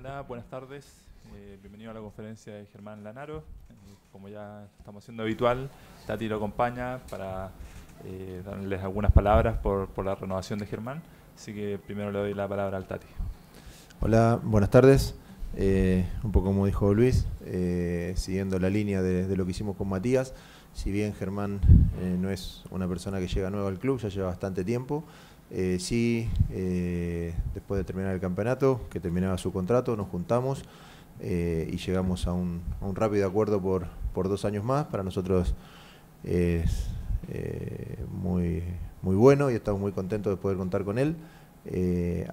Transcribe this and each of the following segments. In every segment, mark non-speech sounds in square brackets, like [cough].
Hola, buenas tardes. Eh, bienvenido a la conferencia de Germán Lanaro. Eh, como ya estamos haciendo habitual, Tati lo acompaña para eh, darles algunas palabras por, la renovación de Germán. Así que primero le doy la palabra al Tati. Hola, buenas tardes. un poco como dijo Luis, siguiendo la línea de, de, lo que hicimos con Matías, si bien Germán no es una persona que llega nueva al club, ya lleva bastante tiempo, eh, sí, eh, después de terminar el campeonato, que terminaba su contrato, nos juntamos eh, y llegamos a un, rápido acuerdo por, dos años más. Para nosotros es eh, muy, muy bueno y estamos muy contentos de poder contar con él.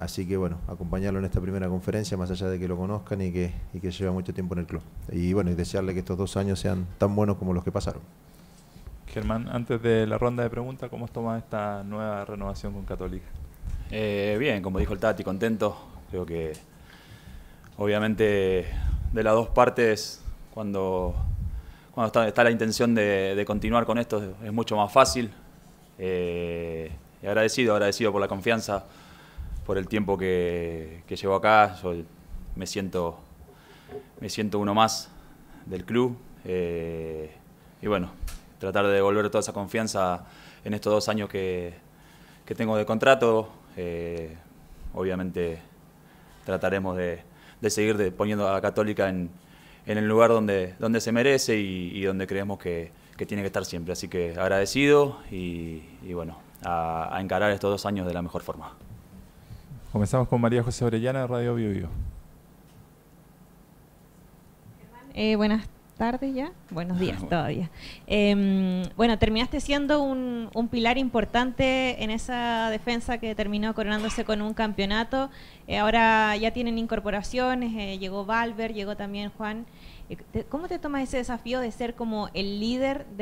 así que bueno, acompañarlo en esta primera conferencia, más allá de que lo conozcan y que, y que lleva mucho tiempo en el club. Y bueno, y desearle que estos dos años sean tan buenos como los que pasaron. Germán, antes de la ronda de preguntas, ¿cómo has tomado esta nueva renovación con Católica? Eh, bien, como dijo el Tati, contento. Creo que obviamente de las dos partes, cuando, cuando está, la intención de, continuar con esto, es mucho más fácil. Eh, agradecido, agradecido por la confianza, por el tiempo que, llevo acá. Yo me siento, me siento uno más del club. Eh, y bueno, tratar de devolver toda esa confianza en estos dos años que, tengo de contrato. Eh, obviamente trataremos de, seguir poniendo a Católica en, en, el lugar donde, donde se merece y, donde creemos que, tiene que estar siempre. Así que agradecido y, bueno, a, encarar estos dos años de la mejor forma. Comenzamos con María José Orellana Radio Vivo. Eh, buenas tardes ya, buenos ah, días todavía. Em, bueno, terminaste siendo un, pilar importante en esa defensa que terminó coronándose con un campeonato. Eh, ahora ya tienen incorporaciones, eh, llegó Valver, llegó también Juan. Eh, ¿Cómo te tomas ese desafío de ser como el líder mm,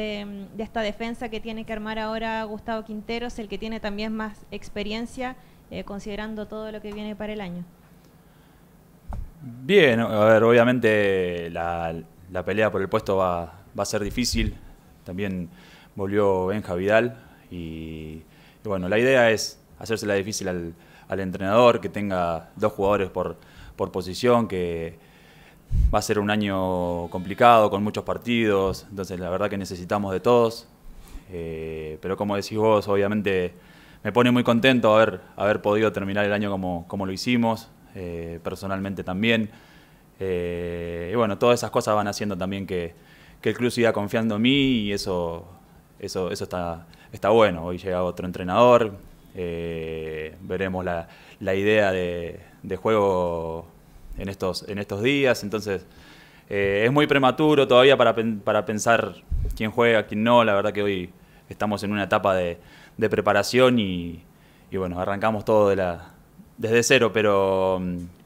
de esta defensa que tiene que armar ahora Gustavo Quinteros, el que tiene también más experiencia, considerando todo lo que viene para el año? Bien, a ver, obviamente la, la pelea por el puesto va, a ser difícil. También volvió Benja Vidal y, bueno, la idea es hacérsela difícil al, al, entrenador, que tenga dos jugadores por, posición, que va a ser un año complicado, con muchos partidos, entonces la verdad que necesitamos de todos. Eh, pero como decís vos, obviamente me pone muy contento haber, haber podido terminar el año como, lo hicimos, eh, personalmente también. Eh, y bueno, todas esas cosas van haciendo también que, el club siga confiando en mí y eso, eso, eso está, está bueno. Hoy llega otro entrenador, eh, veremos la, idea de, juego en estos, en estos días, entonces eh, es muy prematuro todavía para, pensar quién juega, quién no, la verdad que hoy estamos en una etapa de, preparación y, bueno, arrancamos todo de la, desde cero, pero,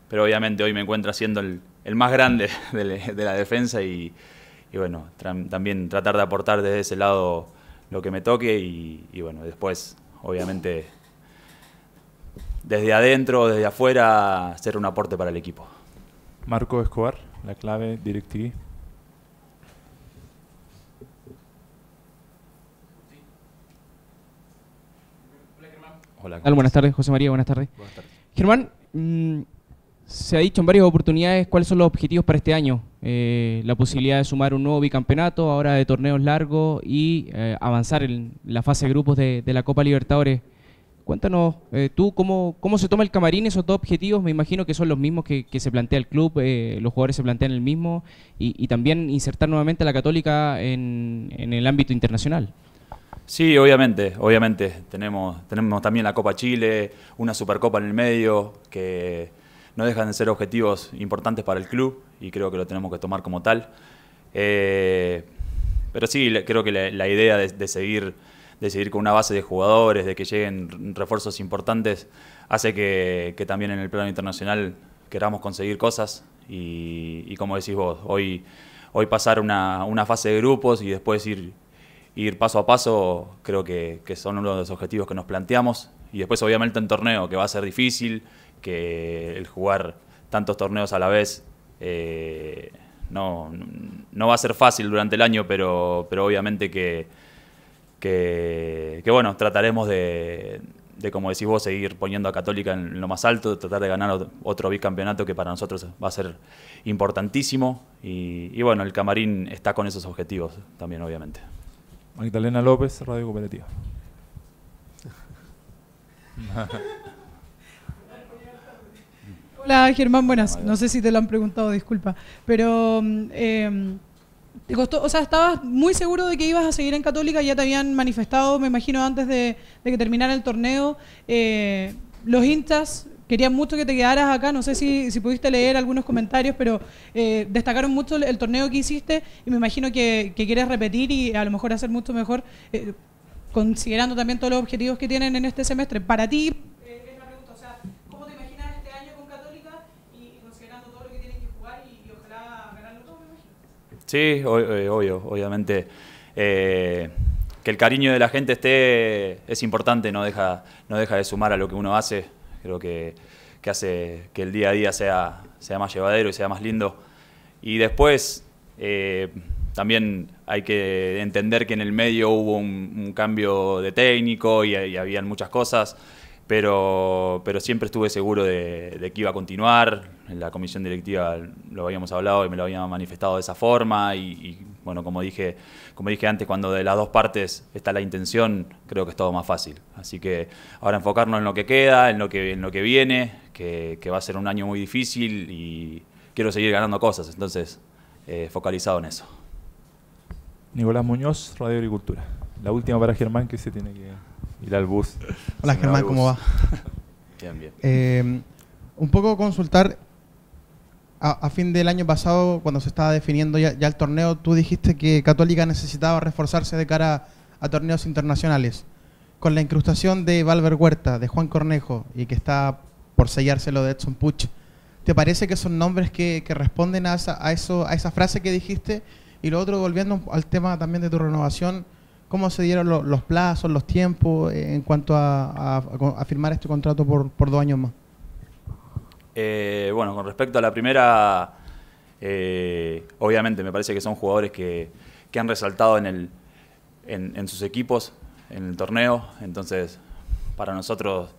pero obviamente hoy me encuentro haciendo el, el más grande [laughs] de, la defensa y, bueno, también tratar de aportar desde ese lado lo que me toque y, bueno, después obviamente desde adentro, desde afuera, hacer un aporte para el equipo. Marco Escobar, la clave directiva. Hola, Hola buenas tardes, José María, buenas tardes. Buenas tardes. Germán, mm, se ha dicho en varias oportunidades cuáles son los objetivos para este año. Eh, la posibilidad de sumar un nuevo bicampeonato, ahora de torneos largos y eh, avanzar en la fase de grupos de, la Copa Libertadores. Cuéntanos eh, tú cómo, se toma el camarín esos dos objetivos. Me imagino que son los mismos que, se plantea el club, los jugadores se plantean el mismo y, también insertar nuevamente a la Católica en, en, el ámbito internacional. Sí, obviamente, obviamente. Tenemos, tenemos también la Copa Chile, una Supercopa en el medio que no dejan de ser objetivos importantes para el club y creo que lo tenemos que tomar como tal. Eh, pero sí, creo que la, idea de, seguir, de con una base de jugadores, de que lleguen refuerzos importantes, hace que, también en el plano internacional queramos conseguir cosas y, como decís vos, hoy, hoy pasar una, fase de grupos y después ir, ir paso a paso, creo que, que son uno de los objetivos que nos planteamos y después obviamente en torneo que va a ser difícil que el jugar tantos torneos a la vez eh, no, va a ser fácil durante el año, pero, obviamente que, bueno, trataremos de, como decís vos, seguir poniendo a Católica en lo más alto, tratar de ganar otro bicampeonato que para nosotros va a ser importantísimo. Y, y bueno, el camarín está con esos objetivos también, obviamente. Magdalena López, Radio Cooperativa. [laughs] Hola Germán, buenas. No sé si te lo han preguntado, disculpa. Pero mm, em, te costó, o sea, estabas muy seguro de que ibas a seguir en Católica, ya te habían manifestado, me imagino, antes de, que terminara el torneo. Eh, los hinchas querían mucho que te quedaras acá, no sé si, pudiste leer algunos comentarios, pero eh, destacaron mucho el, torneo que hiciste y me imagino que, quieres repetir y a lo mejor hacer mucho mejor, eh, considerando también todos los objetivos que tienen en este semestre. Para ti, Sí, eh, obviamente. Eh, que el cariño de la gente esté es importante, no deja, no deja de sumar a lo que uno hace. Creo que, que hace que el día a día sea, sea más llevadero y sea más lindo. Y después eh, también hay que entender que en el medio hubo un, cambio de técnico y, habían muchas cosas, pero, pero siempre estuve seguro de, de que iba a continuar en la comisión directiva lo habíamos hablado y me lo habían manifestado de esa forma y, bueno, como dije, como dije antes, cuando de las dos partes está la intención, creo que es todo más fácil. Así que ahora enfocarnos en lo que queda, en lo que, lo que viene, que, va a ser un año muy difícil y quiero seguir ganando cosas, entonces eh, focalizado en eso. Nicolás Muñoz, Radio Agricultura. La última para Germán que se tiene que ir al bus. Hola Germán, ¿cómo va? bien, bien. Eh, un poco consultar a, fin del año pasado, cuando se estaba definiendo ya, el torneo, tú dijiste que Católica necesitaba reforzarse de cara a, torneos internacionales. Con la incrustación de Valver Huerta, de Juan Cornejo, y que está por sellárselo de Edson Puch, ¿te parece que son nombres que, responden a esa, eso, a esa frase que dijiste? Y lo otro, volviendo al tema también de tu renovación, ¿Cómo se dieron los plazos, los tiempos eh, en cuanto a, firmar este contrato por, dos años más? Eh, bueno, con respecto a la primera, eh, obviamente me parece que son jugadores que, han resaltado en, el, sus equipos, en el torneo. Entonces, para nosotros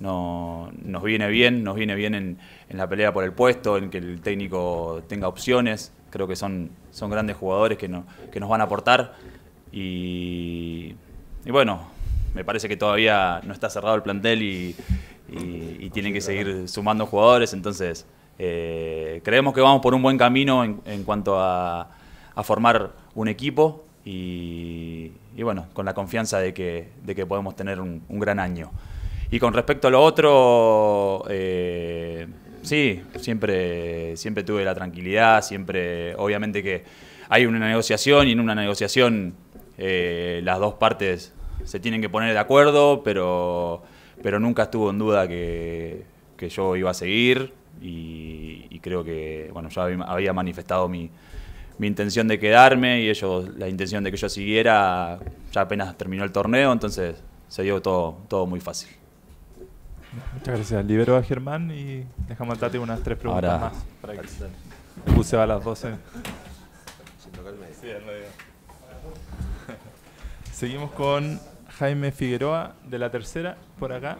nos viene bien, nos viene bien en, la pelea por el puesto, en que el técnico tenga opciones. Creo que son, son grandes jugadores que, nos van a aportar. Y, y bueno, me parece que todavía no está cerrado el plantel y y, tienen que seguir sumando jugadores, entonces eh, creemos que vamos por un buen camino en, cuanto a, formar un equipo y, bueno, con la confianza de que, podemos tener un, gran año. Y con respecto a lo otro, eh, sí, siempre, siempre tuve la tranquilidad, siempre, obviamente que hay una negociación y en una negociación eh, las dos partes se tienen que poner de acuerdo, pero pero nunca estuvo en duda que, yo iba a seguir y, creo que bueno ya había manifestado mi, intención de quedarme y ellos la intención de que yo siguiera ya apenas terminó el torneo, entonces se dio todo, todo muy fácil. Muchas gracias. Libero a Germán y dejamos al Tati unas tres preguntas más. Para que a las 12. [laughs] Seguimos con Jaime Figueroa de la tercera, por acá.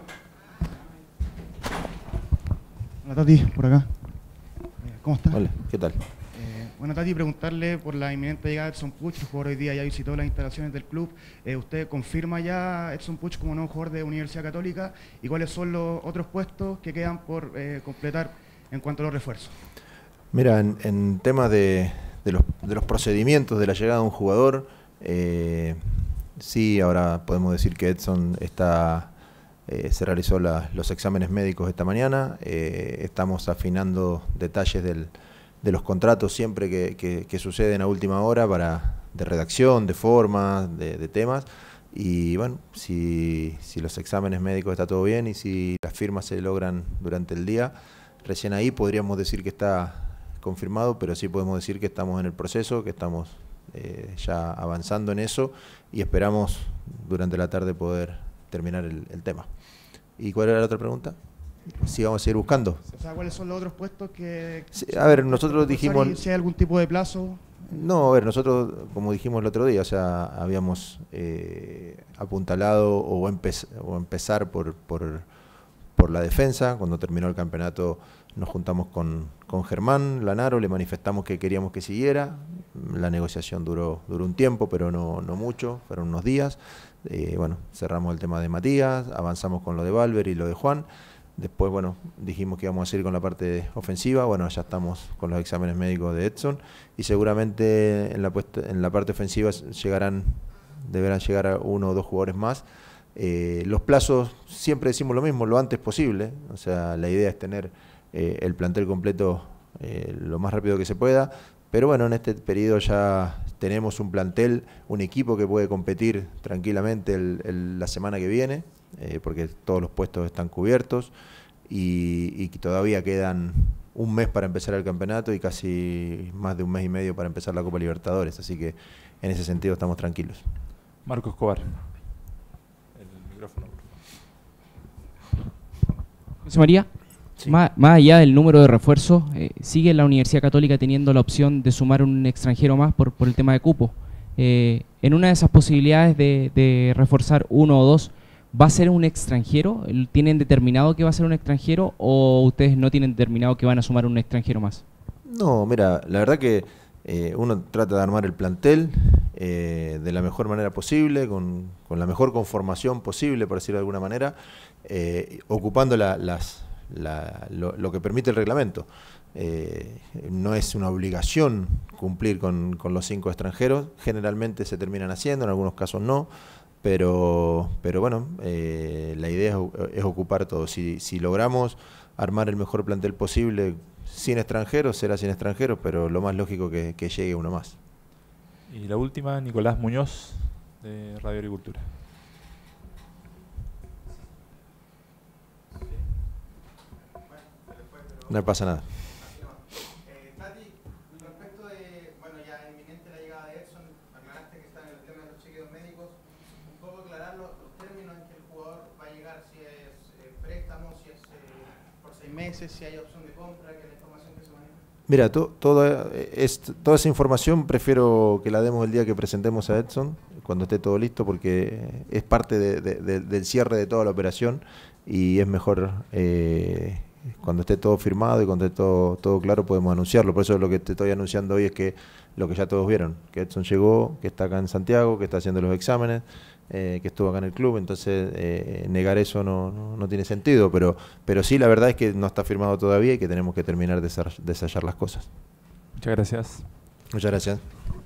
Hola Tati, por acá. ¿Cómo estás? Hola, ¿qué tal? Eh, bueno, Tati, preguntarle por la inminente llegada de Edson Puch, el jugador hoy día ya visitó las instalaciones del club. Eh, ¿Usted confirma ya Edson Puch como nuevo jugador de Universidad Católica? ¿Y cuáles son los otros puestos que quedan por eh, completar en cuanto a los refuerzos? Mira, en, temas de, los, procedimientos de la llegada de un jugador, sí, ahora podemos decir que Edson está, eh, se realizó los exámenes médicos esta mañana, eh, estamos afinando detalles de los contratos siempre que, suceden a última hora para de redacción, de formas, de, temas. Y bueno, si, los exámenes médicos está todo bien y si las firmas se logran durante el día, recién ahí podríamos decir que está confirmado, pero sí podemos decir que estamos en el proceso, que estamos eh, ya avanzando en eso y esperamos durante la tarde poder terminar el, tema. ¿Y cuál era la otra pregunta? Sí, vamos a seguir buscando. O sea, ¿cuáles son los otros puestos que... a ver, nosotros dijimos... Si hay algún tipo de plazo... No, a ver, nosotros, como dijimos el otro día, o sea, habíamos eh, apuntalado o, o empezar por, por, por, la defensa. Cuando terminó el campeonato nos juntamos con, con Germán Lanaro, le manifestamos que queríamos que siguiera. La negociación duró, duró un tiempo, pero no, mucho, fueron unos días. Eh, bueno, cerramos el tema de Matías, avanzamos con lo de Valver y lo de Juan. Después, bueno, dijimos que íbamos a seguir con la parte ofensiva. Bueno, ya estamos con los exámenes médicos de Edson. Y seguramente en la, en la parte ofensiva llegarán, deberán llegar uno o dos jugadores más. Eh, los plazos, siempre decimos lo mismo, lo antes posible. O sea, la idea es tener eh, el plantel completo lo más rápido que se pueda. Pero bueno, en este periodo ya tenemos un plantel, un equipo que puede competir tranquilamente la semana que viene, eh, porque todos los puestos están cubiertos y, todavía quedan un mes para empezar el campeonato y casi más de un mes y medio para empezar la Copa Libertadores. Así que en ese sentido estamos tranquilos. Marco Escobar. El micrófono. José María. Más, allá del número de refuerzos, eh, sigue la Universidad Católica teniendo la opción de sumar un extranjero más por, el tema de cupo. Eh, en una de esas posibilidades de, reforzar uno o dos, ¿va a ser un extranjero? ¿Tienen determinado que va a ser un extranjero o ustedes no tienen determinado que van a sumar un extranjero más? No, mira, la verdad que eh, uno trata de armar el plantel de la mejor manera posible, con, la mejor conformación posible, por decirlo de alguna manera, ocupando las lo, que permite el reglamento. Eh, no es una obligación cumplir con, los cinco extranjeros, generalmente se terminan haciendo, en algunos casos no, pero, pero bueno, eh, la idea es, ocupar todo. Si, si logramos armar el mejor plantel posible sin extranjeros, será sin extranjeros, pero lo más lógico que, que llegue uno más. Y la última, Nicolás Muñoz, de Radio Agricultura. No pasa nada. Tati, respecto de... Bueno, ya en la llegada de Edson, que está en el tema de los cheques médicos, ¿puedo aclarar los términos en que el jugador va a llegar? Si es préstamo, si es por seis meses, si hay opción de compra, ¿qué es la información que se maneja. Mira, toda esa información prefiero que la demos el día que presentemos a Edson, cuando esté todo listo, porque es parte del cierre de toda la operación y es mejor... eh cuando esté todo firmado y cuando esté todo, claro podemos anunciarlo. Por eso lo que te estoy anunciando hoy es que lo que ya todos vieron, que Edson llegó, que está acá en Santiago, que está haciendo los exámenes, eh, que estuvo acá en el club, entonces eh, negar eso no, tiene sentido, pero, pero sí la verdad es que no está firmado todavía y que tenemos que terminar de, sellar las cosas. Muchas gracias. Muchas gracias.